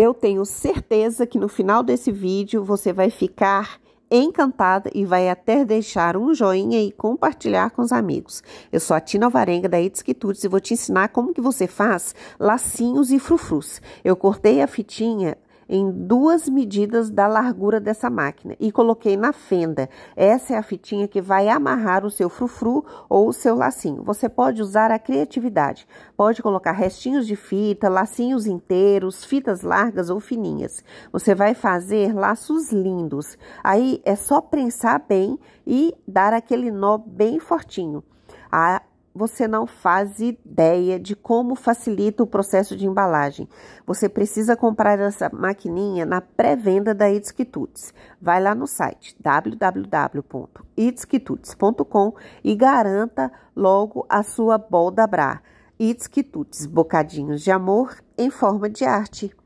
Eu tenho certeza que no final desse vídeo você vai ficar encantada e vai até deixar um joinha e compartilhar com os amigos. Eu sou a Tina Varenga da Etsquitutes e vou te ensinar como que você faz lacinhos e frufrus. Eu cortei a fitinha em duas medidas da largura dessa máquina e coloquei na fenda. Essa é a fitinha que vai amarrar o seu frufru ou o seu lacinho. Você pode usar a criatividade. Pode colocar restinhos de fita, lacinhos inteiros, fitas largas ou fininhas. Você vai fazer laços lindos. Aí é só prensar bem e dar aquele nó bem fortinho. A você não faz ideia de como facilita o processo de embalagem. Você precisa comprar essa maquininha na pré-venda da It's Vai lá no site www.itsquitutes.com e garanta logo a sua bolda Bra. It's bocadinhos de amor em forma de arte.